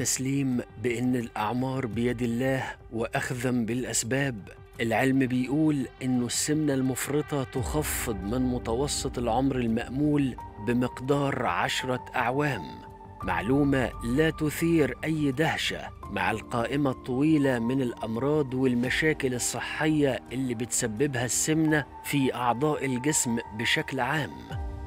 التسليم بإن الأعمار بيد الله وأخذا بالأسباب العلم بيقول إنه السمنة المفرطة تخفض من متوسط العمر المأمول بمقدار عشرة أعوام معلومة لا تثير أي دهشة مع القائمة الطويلة من الأمراض والمشاكل الصحية اللي بتسببها السمنة في أعضاء الجسم بشكل عام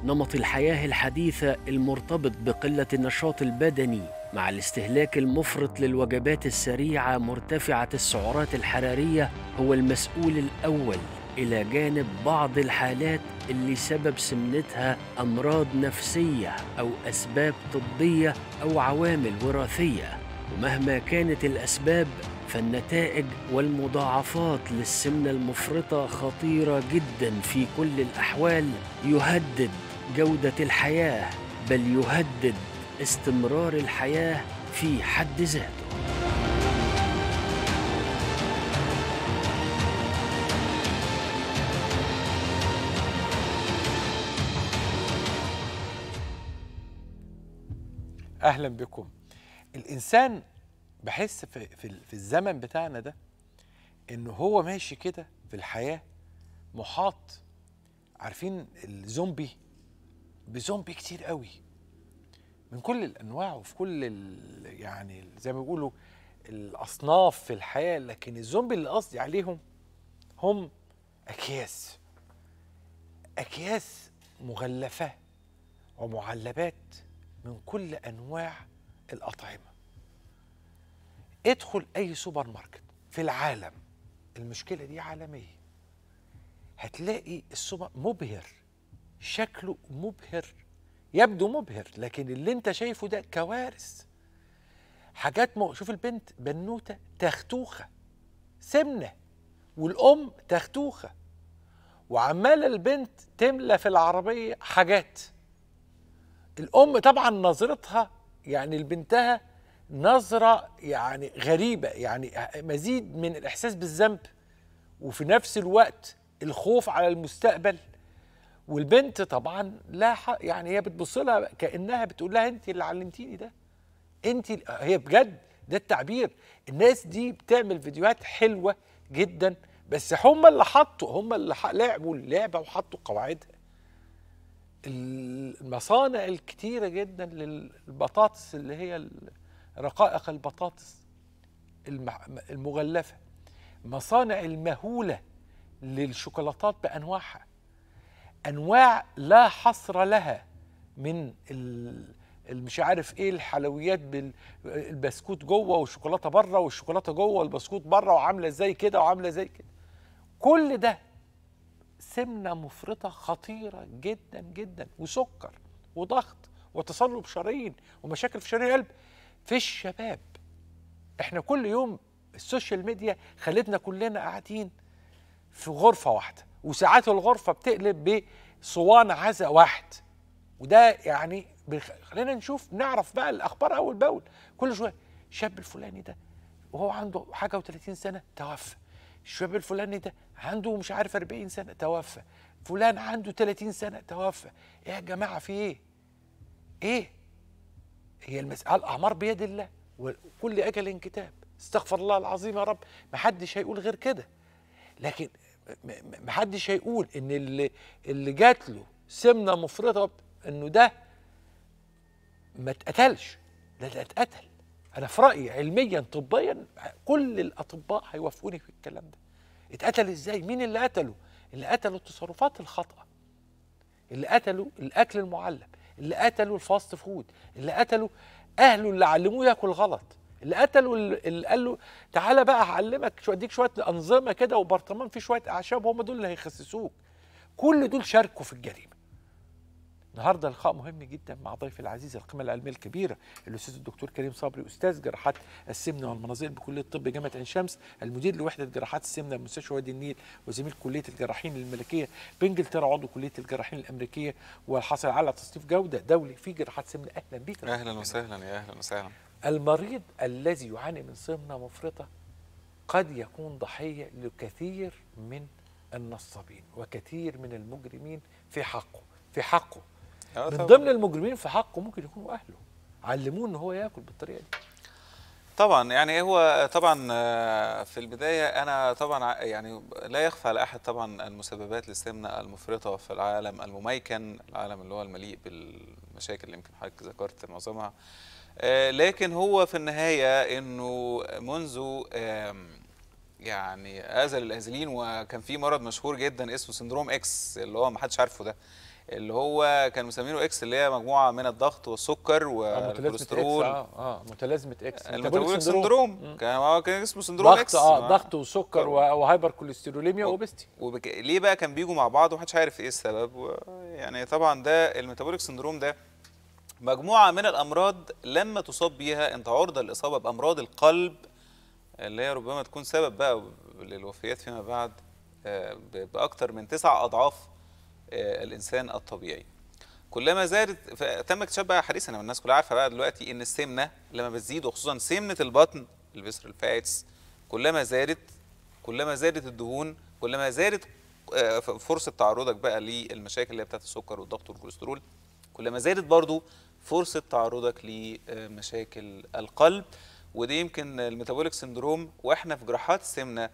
نمط الحياة الحديثة المرتبط بقلة النشاط البدني مع الاستهلاك المفرط للوجبات السريعه مرتفعه السعرات الحراريه هو المسؤول الاول الى جانب بعض الحالات اللي سبب سمنتها امراض نفسيه او اسباب طبيه او عوامل وراثيه ومهما كانت الاسباب فالنتائج والمضاعفات للسمنه المفرطه خطيره جدا في كل الاحوال يهدد جوده الحياه بل يهدد استمرار الحياة في حد ذاته اهلا بكم الانسان بحس في, في, الزمن بتاعنا ده ان هو ماشي كده في الحياه محاط عارفين الزومبي بزومبي كتير قوي من كل الانواع وفي كل يعني زي ما بيقولوا الاصناف في الحياه لكن الزومبي اللي قصدي عليهم هم اكياس اكياس مغلفه ومعلبات من كل انواع الاطعمه ادخل اي سوبر ماركت في العالم المشكله دي عالميه هتلاقي السوبر مبهر شكله مبهر يبدو مبهر لكن اللي انت شايفه ده كوارث حاجات مو... شوف البنت بنوته تختوخه سمنه والام تختوخه وعماله البنت تملى في العربيه حاجات الام طبعا نظرتها يعني لبنتها نظره يعني غريبه يعني مزيد من الاحساس بالذنب وفي نفس الوقت الخوف على المستقبل والبنت طبعا لا حق يعني هي بتبص لها كانها بتقول لها انت اللي علمتيني ده انت هي بجد ده التعبير الناس دي بتعمل فيديوهات حلوه جدا بس هم اللي حطوا هم اللي لعبوا اللعبه وحطوا قواعدها المصانع الكتيره جدا للبطاطس اللي هي رقائق البطاطس المغلفه مصانع المهوله للشوكولاتات بانواعها انواع لا حصر لها من مش عارف ايه الحلويات بالبسكوت جوه والشوكولاته بره والشوكولاته جوه والبسكوت بره وعامله زي كده وعامله زي كده كل ده سمنه مفرطه خطيره جدا جدا وسكر وضغط وتصلب شرايين ومشاكل في شرايين القلب في الشباب احنا كل يوم السوشيال ميديا خلتنا كلنا قاعدين في غرفه واحده وساعات الغرفه بتقلب بصوان عزاء واحد وده يعني بخ... خلينا نشوف نعرف بقى الاخبار اول باول كل شويه الشاب الفلاني ده وهو عنده حاجه و30 سنه توفى الشاب الفلاني ده عنده مش عارف 40 سنه توفى فلان عنده 30 سنه توفى ايه يا جماعه في ايه ايه هي المساله الاعمار بيد الله وكل اجل كتاب استغفر الله العظيم يا رب محدش هيقول غير كده لكن محدش هيقول ان اللي اللي جات له سمنه مفرطه انه ده ما اتقتلش ده ده اتقتل انا في رايي علميا طبيا كل الاطباء هيوافقوني في الكلام ده اتقتل ازاي مين اللي قتله اللي قتله التصرفات الخاطئه اللي قتله الاكل المعلب اللي قتله الفاست فود اللي قتله اهله اللي علموه ياكل غلط اللي قتله اللي قال له تعالى بقى هعلمك شو اديك شويه انظمه كده وبرطمان فيه شويه اعشاب هم دول اللي هيخسسوك كل دول شاركوا في الجريمه النهارده لقاء مهم جدا مع ضيفي العزيز القيمه العلميه الكبيره الاستاذ الدكتور كريم صبري استاذ جراحات السمنه والمناظير بكليه الطب جامعه عين شمس المدير لوحده جراحات السمنه بمستشفى وادي النيل وزميل كليه الجراحين الملكيه بانجلترا عضو كليه الجراحين الامريكيه والحاصل على تصنيف جوده دولي في جراحات سمنه اهلا بيك اهلا وسهلا يا اهلا وسهلا المريض الذي يعاني من سمنة مفرطة قد يكون ضحية لكثير من النصابين وكثير من المجرمين في حقه في حقه آه، من ضمن المجرمين في حقه ممكن يكونوا أهله علموه ان هو ياكل بالطريقه دي طبعا يعني هو طبعا آه، في البدايه انا طبعا يعني لا يخفى على احد طبعا المسببات للسمنه المفرطه في العالم المميكن العالم اللي هو المليء بالمشاكل اللي يمكن حضرتك ذكرت معظمها آه، لكن هو في النهاية أنه منذ يعني أزل الأزلين وكان في مرض مشهور جدا اسمه سندروم إكس اللي هو محدش عارفه ده اللي هو كان مسمينه اكس اللي هي مجموعه من الضغط والسكر آه، والكوليسترول اه اه متلازمه اكس الميتابوليك سندروم كان هو كان اسمه سندروم ضغط اكس اه ضغط وسكر وهايبر كوليستروليميا وبستي ليه بقى كان بيجوا مع بعض ومحدش عارف ايه السبب يعني طبعا ده الميتابوليك سندروم ده مجموعة من الأمراض لما تصاب بيها أنت عرضة للإصابة بأمراض القلب اللي هي ربما تكون سبب بقى للوفيات فيما بعد آه، بأكثر من تسع أضعاف آه، الإنسان الطبيعي كلما زادت تم اكتشاف بقى حديثا والناس كلها عارفه بقى دلوقتي ان السمنه لما بتزيد وخصوصا سمنه البطن الفيسر الفاتس كلما زادت كلما زادت الدهون كلما زادت آه، فرصه تعرضك بقى للمشاكل اللي هي بتاعت السكر والضغط والكوليسترول كلما زادت برضو فرصه تعرضك لمشاكل القلب وده يمكن الميتابوليك سندروم واحنا في جراحات السمنه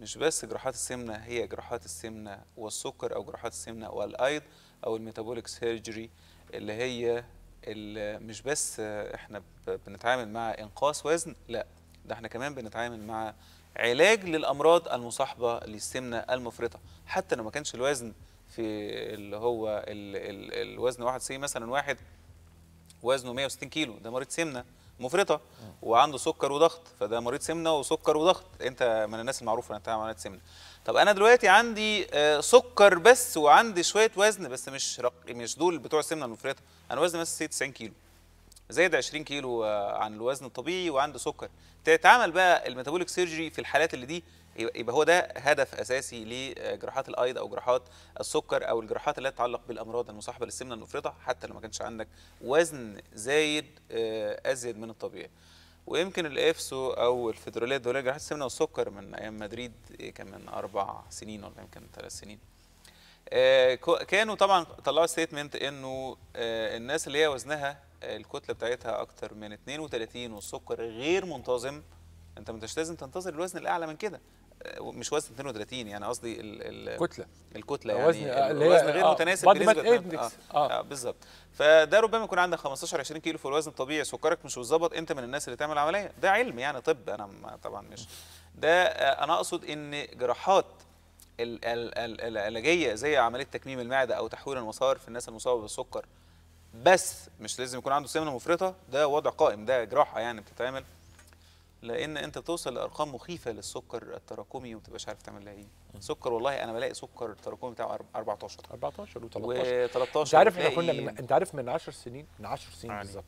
مش بس جراحات السمنه هي جراحات السمنه والسكر او جراحات السمنه والايض او الميتابوليك سيرجري اللي هي اللي مش بس احنا بنتعامل مع انقاص وزن لا ده احنا كمان بنتعامل مع علاج للامراض المصاحبه للسمنه المفرطه حتى لو ما كانش الوزن في اللي هو الـ الـ الوزن واحد سي مثلا واحد وزنه 160 كيلو ده مريض سمنه مفرطه وعنده سكر وضغط فده مريض سمنه وسكر وضغط انت من الناس المعروفه انت مريض سمنه طب انا دلوقتي عندي آه، سكر بس وعندي شويه وزن بس مش رق... مش دول بتوع السمنه المفرطه انا وزني بس 90 كيلو زايد 20 كيلو آه، عن الوزن الطبيعي وعنده سكر تتعمل بقى الميتابوليك سيرجري في الحالات اللي دي يبقى هو ده هدف اساسي لجراحات الايض او جراحات السكر او الجراحات اللي تتعلق بالامراض المصاحبه للسمنه المفرطه حتى لو ما كانش عندك وزن زايد آه، ازيد من الطبيعي ويمكن الافسو او الفيدراليه الدوليه جراحات السمنه والسكر من ايام مدريد إيه، كان من اربع سنين ولا يمكن ثلاث سنين آه، كانوا طبعا طلعوا ستيتمنت انه آه، الناس اللي هي وزنها الكتله بتاعتها اكتر من 32 والسكر غير منتظم انت مش لازم تنتظر الوزن الاعلى من كده مش وزن 32 يعني قصدي الكتله الكتله يعني وزن الوزن غير آه متناسب بنسبه آه،, اه, آه بالظبط فده ربما يكون عندك 15 20 كيلو في الوزن الطبيعي سكرك مش متظبط انت من الناس اللي تعمل عمليه ده علم يعني طب انا طبعا مش ده آه، انا اقصد ان جراحات العلاجيه زي عمليه تكميم المعده او تحويل المسار في الناس المصابه بالسكر بس مش لازم يكون عنده سمنه مفرطه ده وضع قائم ده جراحه يعني بتتعمل لان انت توصل لارقام مخيفه للسكر التراكمي وما تبقاش عارف تعمل لها ايه سكر والله انا بلاقي سكر التراكمي بتاعه 14 14 و13 و انت عارف احنا كنا من... انت عارف من 10 سنين من 10 سنين يعني. بالظبط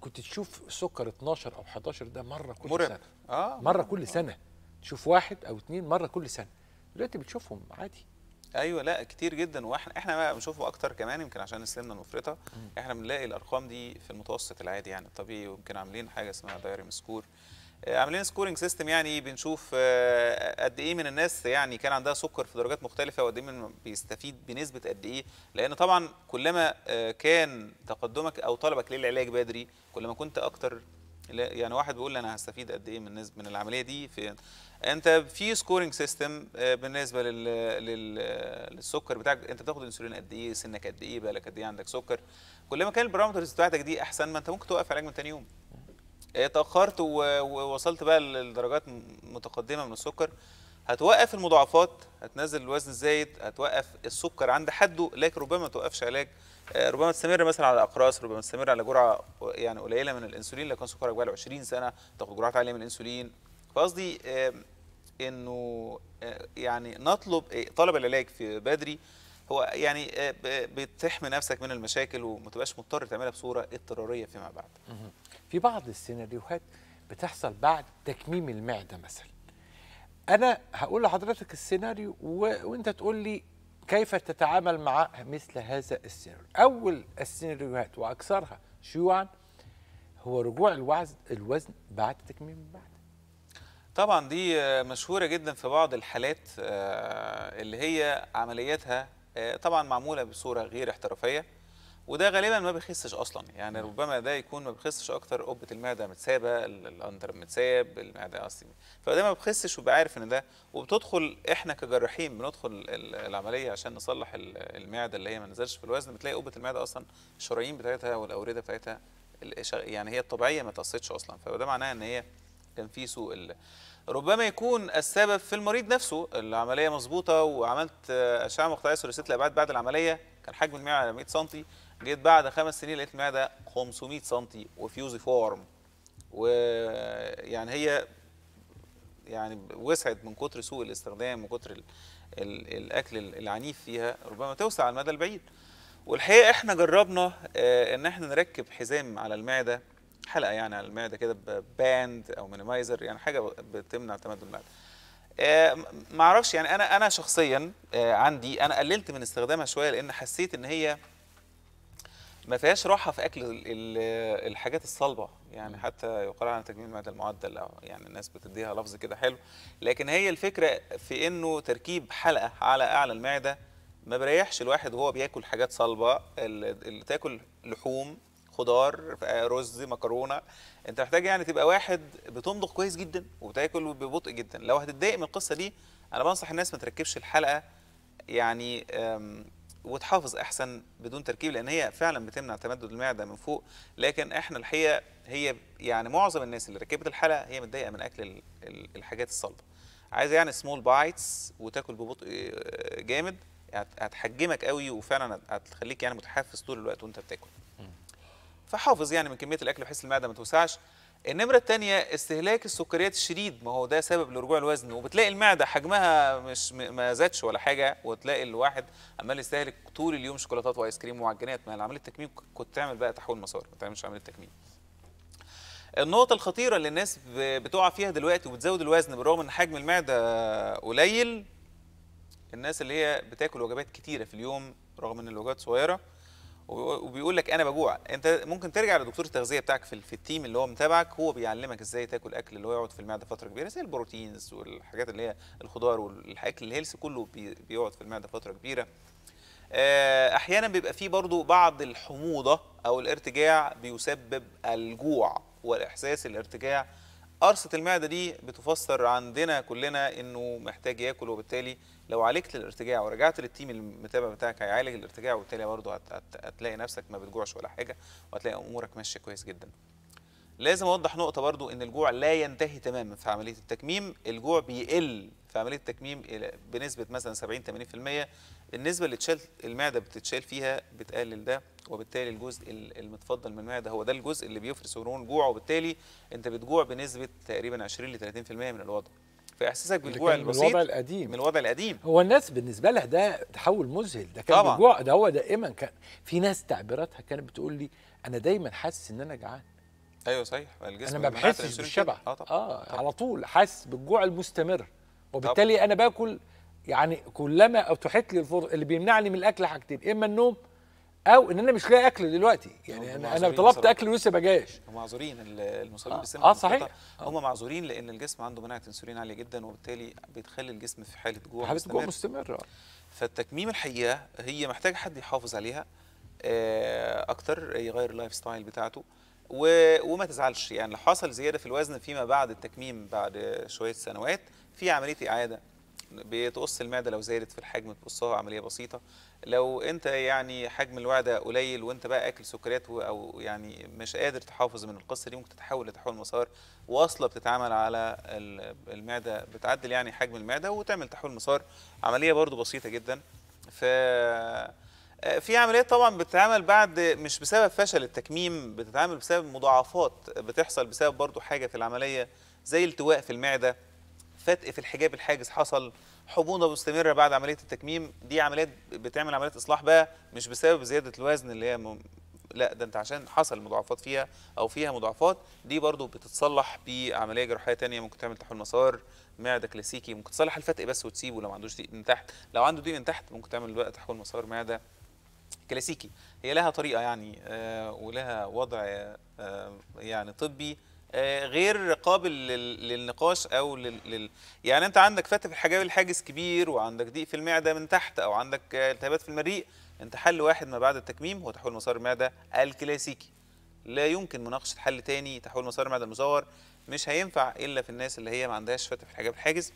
كنت تشوف سكر 12 او 11 ده مره كل مرعب. سنه اه مره كل آه. سنه تشوف واحد او اثنين مره كل سنه دلوقتي بتشوفهم عادي ايوه لا كتير جدا واحنا احنا بقى بنشوفه اكتر كمان يمكن عشان السمنه المفرطه احنا بنلاقي الارقام دي في المتوسط العادي يعني الطبيعي ويمكن عاملين حاجه اسمها دايري آه، سكور عاملين سكورنج سيستم يعني بنشوف آه، قد ايه من الناس يعني كان عندها سكر في درجات مختلفه وقد ايه بيستفيد بنسبه قد ايه لان طبعا كلما آه، كان تقدمك او طلبك للعلاج بدري كلما كنت اكتر يعني واحد بيقول انا هستفيد قد ايه من من العمليه دي في انت في سكورنج سيستم آه، بالنسبه لل... لل... للسكر بتاعك انت بتاخد انسولين قد ايه سنك قد ايه بقالك قد ايه عندك سكر كل ما كان البارامترز بتاعتك دي احسن ما انت ممكن توقف علاج من ثاني يوم آه، اتاخرت ووصلت بقى لدرجات متقدمه من السكر هتوقف المضاعفات هتنزل الوزن الزايد هتوقف السكر عند حده لكن ربما ما توقفش علاج ربما تستمر مثلا على اقراص ربما تستمر على جرعه يعني قليله من الانسولين لكن سكرك بقى له 20 سنه تاخد جرعات عاليه من الانسولين فقصدي انه آه، يعني نطلب آه، طلب العلاج في بدري هو يعني آه، بتحمي نفسك من المشاكل وما تبقاش مضطر تعملها بصوره اضطراريه فيما بعد. في بعض السيناريوهات بتحصل بعد تكميم المعده مثلا. انا هقول لحضرتك السيناريو و... وانت تقول لي كيف تتعامل مع مثل هذا السيناريو أول السيناريوهات وأكثرها شيوعا هو رجوع الوزن الوزن بعد تكميم بعد طبعا دي آه، مشهوره جدا في بعض الحالات آه، اللي هي عملياتها آه، طبعا معموله بصوره غير احترافيه وده غالبا ما بيخسش اصلا يعني نعم. ربما ده يكون ما بيخسش اكتر قبه المعده متسابه الاندر متساب المعده اصلا فده ما بيخسش وبقى عارف ان ده وبتدخل احنا كجراحين بندخل العمليه عشان نصلح المعده اللي هي ما نزلش في الوزن بتلاقي قبه المعده اصلا الشرايين بتاعتها والاورده بتاعتها يعني هي الطبيعيه ما تقصتش اصلا فده معناها ان هي كان في سوء ربما يكون السبب في المريض نفسه العمليه مظبوطه وعملت اشعه مقطعيه ثلاثيه الابعاد بعد العمليه كان حجم المعده على 100 سم جيت بعد خمس سنين لقيت المعده 500 سم وفيوزي فورم ويعني هي يعني وسعت من كتر سوء الاستخدام وكتر ال ال الاكل العنيف فيها ربما توسع على المدى البعيد والحقيقه احنا جربنا آه، ان احنا نركب حزام على المعده حلقه يعني على المعده كده باند او مينيمايزر يعني حاجه بتمنع تمدد المعده آه ما اعرفش يعني انا انا شخصيا آه عندي انا قللت من استخدامها شويه لان حسيت ان هي ما فيهاش راحه في اكل الحاجات الصلبه يعني حتى يقال عن تجميل المعده المعدل او يعني الناس بتديها لفظ كده حلو لكن هي الفكره في انه تركيب حلقه على اعلى المعده ما بريحش الواحد وهو بياكل حاجات صلبه اللي تاكل لحوم خضار رز مكرونه انت محتاج يعني تبقى واحد بتمضغ كويس جدا وبتاكل ببطء جدا لو هتتضايق من القصه دي انا بنصح الناس ما تركبش الحلقه يعني وتحافظ احسن بدون تركيب لان هي فعلا بتمنع تمدد المعده من فوق لكن احنا الحقيقه هي يعني معظم الناس اللي ركبت الحلقه هي متضايقه من اكل الحاجات الصلبه عايزه يعني سمول بايتس وتاكل ببطء آه، جامد هتحجمك قوي وفعلا هتخليك يعني متحفز طول الوقت وانت بتاكل فحافظ يعني من كميه الاكل بحيث المعده ما توسعش النمرة الثانية استهلاك السكريات الشديد ما هو ده سبب لرجوع الوزن وبتلاقي المعدة حجمها مش ما زادش ولا حاجة وتلاقي الواحد عمال يستهلك طول اليوم شوكولاتات وايس كريم ومعجنات ما عملية التكميم كنت تعمل بقى تحويل مسار ما تعملش عملية تكميم. النقطة الخطيرة اللي الناس بتقع فيها دلوقتي وبتزود الوزن بالرغم ان حجم المعدة قليل الناس اللي هي بتاكل وجبات كتيرة في اليوم رغم ان الوجبات صغيرة وبيقول لك انا بجوع انت ممكن ترجع لدكتور التغذيه بتاعك في, في التيم اللي هو متابعك هو بيعلمك ازاي تاكل اكل اللي هو يقعد في المعده فتره كبيره زي البروتينز والحاجات اللي هي الخضار والاكل الهيلث كله بيقعد في المعده فتره كبيره آه، احيانا بيبقى فيه برضو بعض الحموضه او الارتجاع بيسبب الجوع والاحساس الارتجاع قرصة المعدة دي بتفسر عندنا كلنا انه محتاج ياكل وبالتالي لو عالجت الارتجاع ورجعت للتيم المتابع بتاعك هيعالج الارتجاع وبالتالي برضه هتلاقي نفسك ما بتجوعش ولا حاجة وهتلاقي امورك ماشية كويس جدا. لازم اوضح نقطة برضه ان الجوع لا ينتهي تماما في عملية التكميم، الجوع بيقل في عمليه التكميم بنسبه مثلا 70 80% النسبه اللي تشال المعده بتتشال فيها بتقلل ده وبالتالي الجزء المتفضل من المعده هو ده الجزء اللي بيفرز هرمون الجوع وبالتالي انت بتجوع بنسبه تقريبا 20 ل 30% من الوضع فاحساسك بالجوع البسيط من الوضع القديم من الوضع القديم هو الناس بالنسبه لها ده تحول مذهل ده كان بالجوع الجوع ده هو دائما كان في ناس تعبيراتها كانت بتقول لي انا دايما حاسس ان انا جعان ايوه صحيح الجسم انا ما بحسش بالشبع اه, طبعا. آه طبعا. على طول حاسس بالجوع المستمر وبالتالي طب. انا باكل يعني كلما اتحت لي الفرصه اللي بيمنعني من الاكل حاجتين اما النوم او ان انا مش لاقي اكل دلوقتي يعني انا انا طلبت اكل ولسه ما جاش هم معذورين المصابين بالسمنه اه, آه، صحيح آه. هم معذورين لان الجسم عنده مناعه انسولين عاليه جدا وبالتالي بتخلي الجسم في حاله جوع حاله جوع مستمره فالتكميم الحقيقه هي محتاجه حد يحافظ عليها آه، اكتر يغير اللايف ستايل بتاعته وما تزعلش يعني لو حصل زياده في الوزن فيما بعد التكميم بعد شويه سنوات في عمليه اعاده بتقص المعده لو زادت في الحجم بتقصها عمليه بسيطه لو انت يعني حجم الوعده قليل وانت بقى اكل سكريات او يعني مش قادر تحافظ من القصه دي ممكن تتحول لتحول مسار واصله بتتعمل على المعده بتعدل يعني حجم المعده وتعمل تحول مسار عمليه برضو بسيطه جدا ف في عمليات طبعا بتتعمل بعد مش بسبب فشل التكميم بتتعمل بسبب مضاعفات بتحصل بسبب برضو حاجه في العمليه زي التواء في المعده فتق في الحجاب الحاجز حصل حموضه مستمره بعد عمليه التكميم دي عمليات بتعمل عمليات اصلاح بقى مش بسبب زياده الوزن اللي هي م... لا ده انت عشان حصل مضاعفات فيها او فيها مضاعفات دي برضو بتتصلح بعمليه جراحيه ثانيه ممكن تعمل تحول مسار معده كلاسيكي ممكن تصلح الفتق بس وتسيبه لو ما عندوش ضيق من تحت لو عنده ضيق من تحت ممكن تعمل بقى تحول مسار معده كلاسيكي هي لها طريقه يعني آه ولها وضع آه يعني طبي آه، غير قابل للنقاش او لل... يعني انت عندك فتح في الحجاب الحاجز كبير وعندك ضيق في المعده من تحت او عندك التهابات في المريء انت حل واحد ما بعد التكميم هو تحويل مسار المعده الكلاسيكي لا يمكن مناقشه حل تاني تحويل مسار المعده المزور مش هينفع الا في الناس اللي هي ما عندهاش فتح في الحجاب الحاجز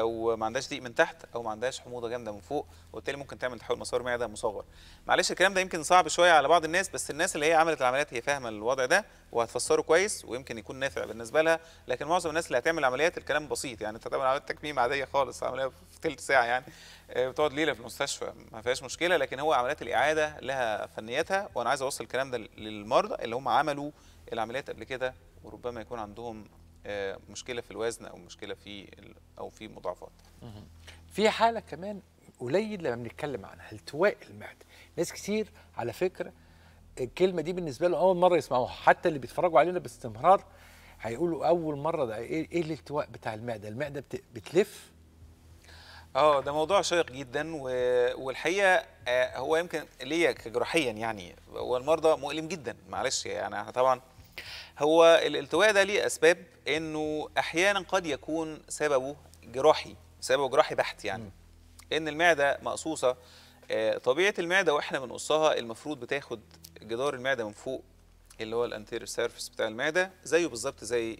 وما عندهاش ضيق من تحت او ما عندهاش حموضه جامده من فوق وبالتالي ممكن تعمل تحول مسار معده مصغر معلش الكلام ده يمكن صعب شويه على بعض الناس بس الناس اللي هي عملت العمليات هي فاهمه الوضع ده وهتفسره كويس ويمكن يكون نافع بالنسبه لها لكن معظم الناس اللي هتعمل عمليات الكلام بسيط يعني انت هتعمل عمليه تكميم عاديه خالص عمليه في ثلث ساعه يعني آه، بتقعد ليله في المستشفى ما فيهاش مشكله لكن هو عمليات الاعاده لها فنياتها وانا عايز اوصل الكلام ده للمرضى اللي هم عملوا العمليات قبل كده وربما يكون عندهم آه، مشكله في الوزن او مشكله في او في مضاعفات في حاله كمان قليل لما بنتكلم عنها التواء المعده ناس كتير على فكره الكلمه دي بالنسبه لهم اول مره يسمعوها حتى اللي بيتفرجوا علينا باستمرار هيقولوا اول مره ده ايه, إيه الالتواء بتاع المعده المعده بت... بتلف اه ده موضوع شيق جدا و... والحقيقه آه، هو يمكن ليا كجراحيا يعني هو المرضى مؤلم جدا معلش يعني احنا طبعا هو الالتواء ده ليه اسباب انه احيانا قد يكون سببه جراحي سببه جراحي بحت يعني م. ان المعده مقصوصه آه، طبيعه المعده واحنا بنقصها المفروض بتاخد جدار المعده من فوق اللي هو الانتيريور سيرفيس بتاع المعده زيه بالظبط زي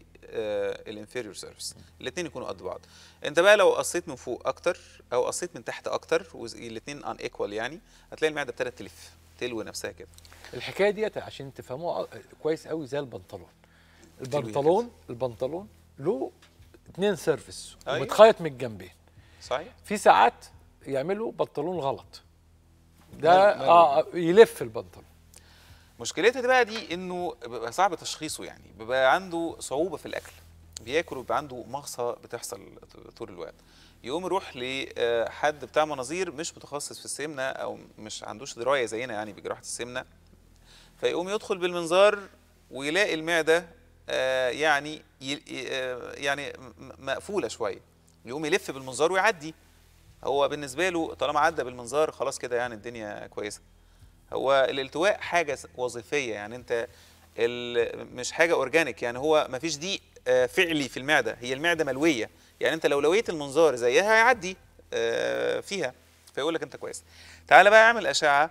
الانفيريور سيرفيس الاثنين يكونوا قد بعض انت بقى لو قصيت من فوق اكتر او قصيت من تحت اكتر والاثنين ان ايكوال يعني هتلاقي المعده ابتدت تلف تلوي نفسها كده الحكايه ديت عشان تفهموها كويس قوي زي البنطلون البنطلون البنطلون له اثنين سيرفيس أيوة. ومتخيط من الجنبين صحيح في ساعات يعملوا بنطلون غلط ده مالو. آه،, اه يلف البنطلون مشكلتها دي بقى دي انه بيبقى صعب تشخيصه يعني بيبقى عنده صعوبه في الاكل بياكل وبيبقى عنده مغصه بتحصل طول الوقت يقوم يروح لحد آه، بتاع مناظير مش متخصص في السمنه او مش عندوش درايه زينا يعني بجراحه السمنه فيقوم يدخل بالمنظار ويلاقي المعده آه، يعني آه، يعني مقفوله شويه يقوم يلف بالمنظار ويعدي هو بالنسبه له طالما عدى بالمنظار خلاص كده يعني الدنيا كويسه هو الالتواء حاجه وظيفيه يعني انت مش حاجه اورجانيك يعني هو ما فيش ضيق فعلي في المعده هي المعده ملويه يعني انت لو لويت المنظار زيها هيعدي آه، فيها فيقول لك انت كويس تعالى بقى اعمل اشعه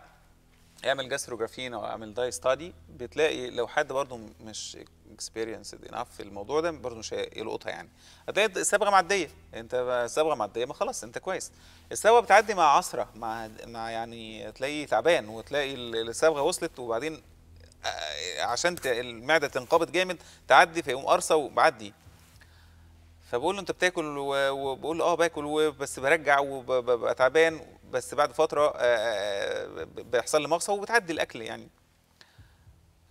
اعمل جاستروجرافين او اعمل داي ستادي بتلاقي لو حد برضه مش اكسبيرينسد انف في الموضوع ده برضه مش هيلقطها يعني هتلاقي الصبغه معديه انت الصبغه معديه ما خلاص انت كويس الصبغه بتعدي مع عصره مع مع يعني تلاقي تعبان وتلاقي الصبغه وصلت وبعدين آه، عشان المعده تنقبض جامد تعدي فيقوم قرصه وبعدي فبقول له انت بتاكل وبقول له اه باكل بس برجع وببقى تعبان بس بعد فتره آه، آه، آه، بيحصل لي مغصه وبتعدي الاكل يعني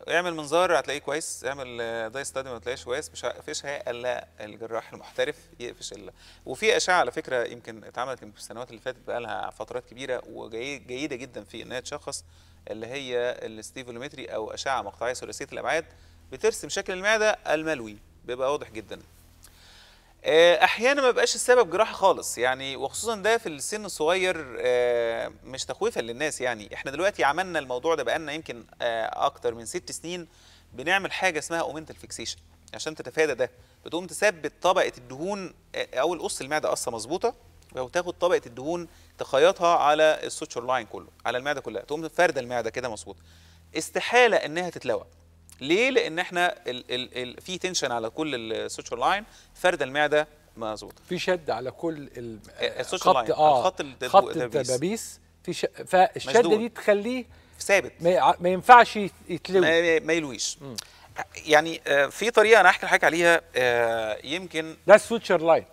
اعمل منظار هتلاقيه كويس اعمل داي ستادي ما تلاقيش كويس مش هيقفشها الا الجراح المحترف يقفش الا وفي اشعه على فكره يمكن اتعملت في السنوات اللي فاتت بقى لها فترات كبيره وجيده جدا في ان هي تشخص اللي هي الستيفولومتري او اشعه مقطعيه ثلاثيه الابعاد بترسم شكل المعده الملوي بيبقى واضح جدا آه، احيانا ما بقاش السبب جراحه خالص يعني وخصوصا ده في السن الصغير آه، مش تخويفا للناس يعني احنا دلوقتي عملنا الموضوع ده بقالنا يمكن آه، اكتر من ست سنين بنعمل حاجه اسمها اومنتال فيكسيشن عشان تتفادى ده بتقوم تثبت طبقه الدهون او القص المعده قصه مظبوطه وتاخد طبقه الدهون تخيطها على السوتشر لاين كله على المعده كلها تقوم فارده المعده كده مظبوط استحاله انها تتلوى ليه لان احنا ال ال ال في تنشن على كل السوتشر لاين فرد المعده مظبوط في شد على كل السوشيال لاين آه, آه، خط آه، الدبابيس في ش... فالشده دي تخليه ثابت ما, ما ينفعش يتلوي ما, ما يلويش م. يعني آه، في طريقه انا هحكي لحضرتك عليها يمكن ده السوتشر لاين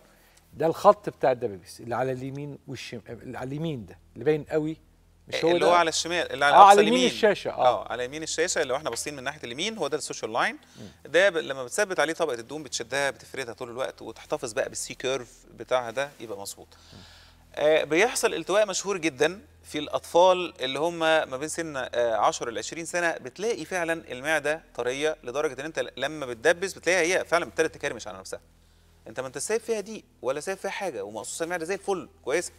ده الخط بتاع الدبابيس اللي على اليمين والشمال على اليمين ده اللي باين قوي مش إيه، هو اللي هو على الشمال اللي على, آه على يمين, الشاشه اه, آه على يمين الشاشه اللي احنا باصين من ناحيه اليمين هو ده السوشيال لاين ده ب... لما بتثبت عليه طبقه الدوم بتشدها بتفردها طول الوقت وتحتفظ بقى بالسي كيرف بتاعها ده يبقى مظبوط آه بيحصل التواء مشهور جدا في الاطفال اللي هم ما بين سن 10 ل 20 سنه بتلاقي فعلا المعده طريه لدرجه ان انت لما بتدبس بتلاقيها هي فعلا ابتدت تكرمش على نفسها انت ما انت سايب فيها دي ولا سايب فيها حاجه ومقصوصه المعده زي الفل كويس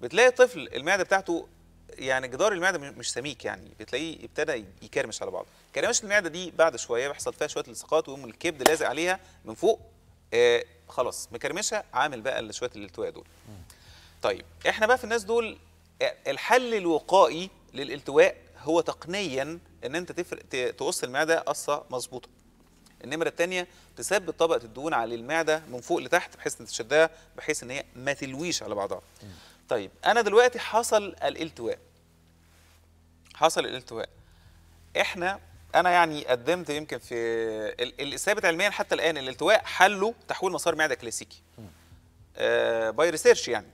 بتلاقي الطفل المعده بتاعته يعني جدار المعده مش سميك يعني بتلاقيه ابتدى يكرمش على بعضه كرمشه المعده دي بعد شويه بيحصل فيها شويه التصاقات ويقوم الكبد لازق عليها من فوق آه خلاص مكرمشه عامل بقى شويه الالتواء دول طيب احنا بقى في الناس دول آه، الحل الوقائي للالتواء هو تقنيا ان انت تفرق تقص المعده قصه مظبوطه النمره الثانيه تثبت طبقه الدهون على المعده من فوق لتحت بحيث ان تشدها بحيث ان هي ما تلويش على بعضها طيب انا دلوقتي حصل الالتواء حصل الالتواء احنا انا يعني قدمت يمكن في الثابت علميا حتى الان الالتواء حله تحويل مسار معده كلاسيكي آه باي ريسيرش يعني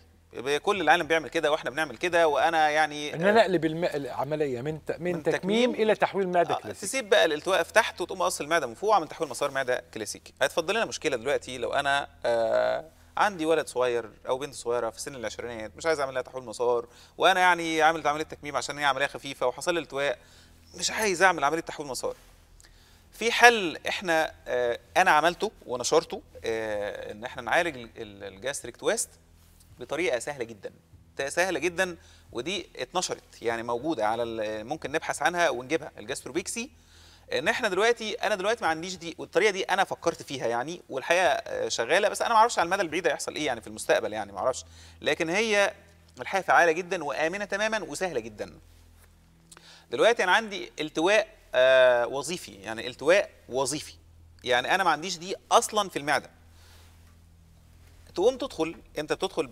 كل العالم بيعمل كده واحنا بنعمل كده وانا يعني آه، ان انا اقلب العمليه من من, تكميم, تكميم الى تحويل معده آه كلاسيكي تسيب بقى الالتواء في تحت وتقوم اصل المعده من فوق واعمل تحويل مسار معده كلاسيكي هيتفضل لنا مشكله دلوقتي لو انا آه عندي ولد صغير او بنت صغيره في سن العشرينات مش عايز اعمل لها تحويل مسار وانا يعني عامل عمليه تكميم عشان هي عمليه خفيفه وحصل التواء مش عايز اعمل عمليه تحويل مسار في حل احنا اه انا عملته ونشرته اه ان احنا نعالج الجاستريك تويست بطريقه سهله جدا سهله جدا ودي اتنشرت يعني موجوده على ممكن نبحث عنها ونجيبها الجاستروبيكسي ان احنا دلوقتي انا دلوقتي ما عنديش دي والطريقه دي انا فكرت فيها يعني والحقيقه آه، شغاله بس انا ما اعرفش على المدى البعيد هيحصل ايه يعني في المستقبل يعني ما اعرفش لكن هي الحقيقه فعاله جدا وامنه تماما وسهله جدا دلوقتي انا عندي التواء آه، وظيفي يعني التواء وظيفي يعني انا ما عنديش دي اصلا في المعده تقوم تدخل انت بتدخل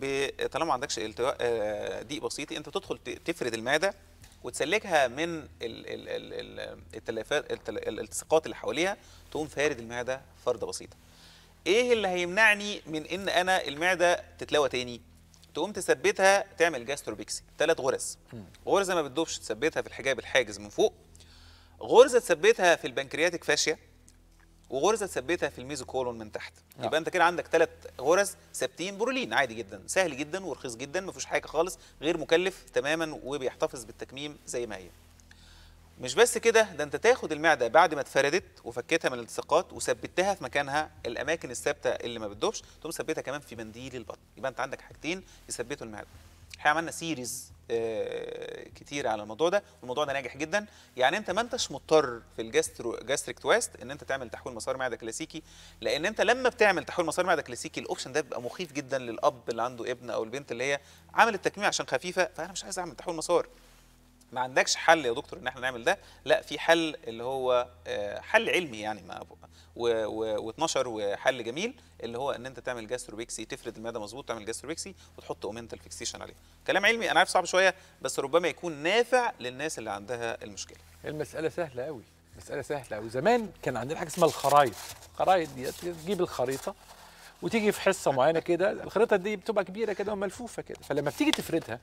طالما ما عندكش التواء آه، ضيق بسيط انت بتدخل تفرد المعده وتسلكها من التلفات الالتصاقات اللي حواليها تقوم فارد المعده فرده بسيطه ايه اللي هيمنعني من ان انا المعده تتلوى تاني تقوم تثبتها تعمل جاستروبيكسي ثلاث غرز غرزه ما بتدوبش تثبتها في الحجاب الحاجز من فوق غرزه تثبتها في البنكرياتيك فاشيه وغرزه تثبتها في الميزوكولون من تحت آه. يبقى انت كده عندك ثلاث غرز ثابتين برولين عادي جدا سهل جدا ورخيص جدا ما فيهوش حاجه خالص غير مكلف تماما وبيحتفظ بالتكميم زي ما هي مش بس كده ده انت تاخد المعده بعد ما اتفردت وفكيتها من الالتصاقات وثبتها في مكانها الاماكن الثابته اللي ما بتدوبش تقوم ثبتها كمان في منديل البطن يبقى انت عندك حاجتين يثبتوا المعده احنا عملنا سيريز آه، كتير على الموضوع ده والموضوع ده ناجح جدا يعني انت ما انتش مضطر في الجاسترو جاستريك تويست ان انت تعمل تحويل مسار معده كلاسيكي لان انت لما بتعمل تحويل مسار معده كلاسيكي الاوبشن ده بيبقى مخيف جدا للاب اللي عنده ابن او البنت اللي هي عملت تكميم عشان خفيفه فانا مش عايز اعمل تحويل مسار ما عندكش حل يا دكتور ان احنا نعمل ده لا في حل اللي هو آه، حل علمي يعني ما واتنشر وحل جميل اللي هو ان انت تعمل جاستروبيكسي تفرد المعده مظبوط تعمل جاستروبيكسي وتحط اومنتال فيكسيشن عليه كلام علمي انا عارف صعب شويه بس ربما يكون نافع للناس اللي عندها المشكله المساله سهله قوي مساله سهله قوي زمان كان عندنا حاجه اسمها الخرايط الخرايط دي تجيب الخريطه وتيجي في حصه معينه كده الخريطه دي بتبقى كبيره كده وملفوفه كده فلما بتيجي تفردها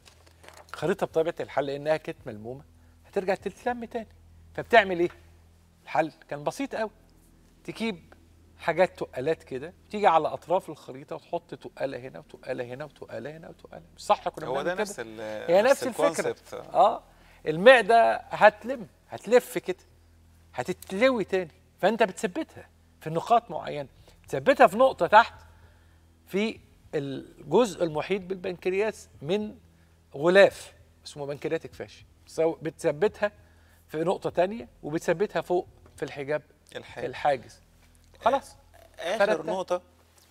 الخريطه بطبيعه الحال لانها كانت ملمومه هترجع تتلم تاني فبتعمل ايه؟ الحل كان بسيط قوي تجيب حاجات تقالات كده تيجي على اطراف الخريطه وتحط تقاله هنا وتقاله هنا وتقاله هنا وتقاله مش صح كنا هو ده نفس هي نفس, نفس الفكره اه المعده هتلم هتلف كده هتتلوي تاني فانت بتثبتها في نقاط معينه بتثبتها في نقطه تحت في الجزء المحيط بالبنكرياس من غلاف اسمه بنكرياتيك فاشي بتثبتها في نقطه تانية وبتثبتها فوق في الحجاب الحاجز, الحاجز. آه، خلاص اخر نقطه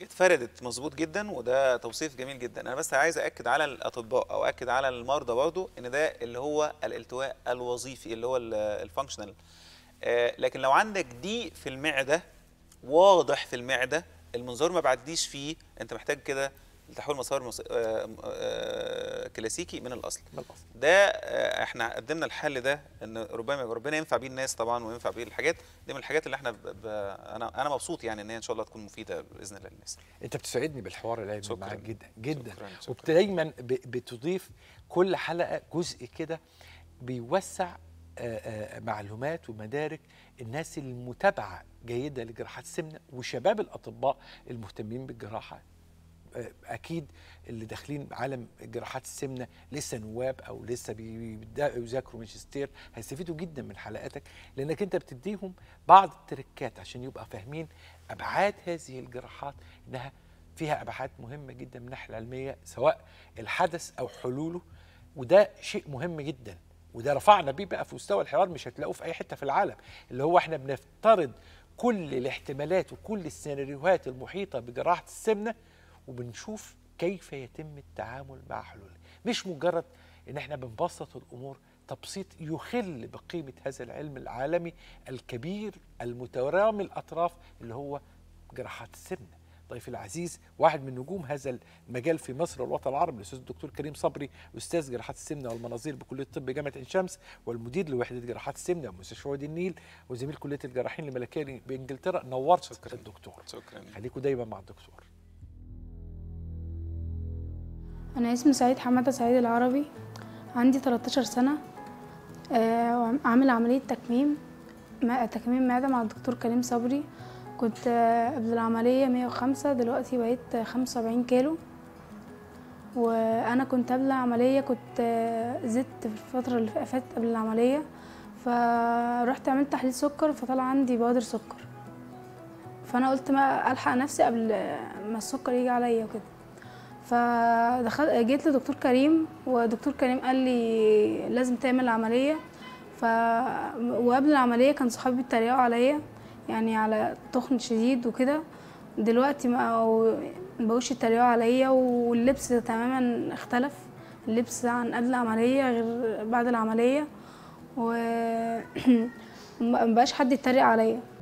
اتفردت مظبوط جدا وده توصيف جميل جدا انا بس عايز اكد على الاطباء او اكد على المرضى برضو ان ده اللي هو الالتواء الوظيفي اللي هو الفانكشنال آه لكن لو عندك ضيق في المعده واضح في المعده المنظار ما بعديش فيه انت محتاج كده لتحول مسار آه، آه، كلاسيكي من الاصل بالاصل ده آه، احنا قدمنا الحل ده ان ربما ربنا ينفع بيه الناس طبعا وينفع بيه الحاجات دي من الحاجات اللي احنا ب... ب... انا انا مبسوط يعني ان هي ان شاء الله تكون مفيده باذن الله للناس انت بتسعدني بالحوار اللي معاك جدا جدا ودايما بتضيف كل حلقه جزء كده بيوسع آه، آه، معلومات ومدارك الناس المتابعه جيده لجراحات السمنه وشباب الاطباء المهتمين بالجراحه اكيد اللي داخلين عالم جراحات السمنه لسه نواب او لسه بيذاكروا ماجستير هيستفيدوا جدا من حلقاتك لانك انت بتديهم بعض التركات عشان يبقى فاهمين ابعاد هذه الجراحات انها فيها ابعاد مهمه جدا من الناحيه العلميه سواء الحدث او حلوله وده شيء مهم جدا وده رفعنا بيه بقى في مستوى الحوار مش هتلاقوه في اي حته في العالم اللي هو احنا بنفترض كل الاحتمالات وكل السيناريوهات المحيطه بجراحه السمنه وبنشوف كيف يتم التعامل مع حلول مش مجرد ان احنا بنبسط الامور تبسيط يخل بقيمه هذا العلم العالمي الكبير المترامي الاطراف اللي هو جراحات السمنه ضيفي العزيز واحد من نجوم هذا المجال في مصر والوطن العربي الاستاذ الدكتور كريم صبري استاذ جراحات السمنه والمناظير بكليه الطب جامعه عين شمس والمدير لوحده جراحات السمنه بمستشفى وادي النيل وزميل كليه الجراحين الملكيه بانجلترا نورت شكرا الدكتور شكرا خليكم دايما مع الدكتور أنا اسمي سعيد حمادة سعيد العربي عندي 13 سنة آه، عامل عملية تكميم تكميم معدة مع الدكتور كريم صبري كنت آه، قبل العملية 105 دلوقتي بقيت 75 كيلو وأنا كنت قبل العملية كنت آه، زدت في الفترة اللي فاتت قبل العملية فروحت عملت تحليل سكر فطلع عندي بودر سكر فأنا قلت ما ألحق نفسي قبل ما السكر يجي عليا وكده فدخلت جيت لدكتور كريم ودكتور كريم قال لي لازم تعمل عمليه ف وقبل العمليه كان صحابي بيتريقوا عليا يعني على تخن شديد وكده دلوقتي ما بقوش يتريقوا عليا واللبس تماما اختلف اللبس عن قبل العمليه غير بعد العمليه و مبقاش حد يتريق عليا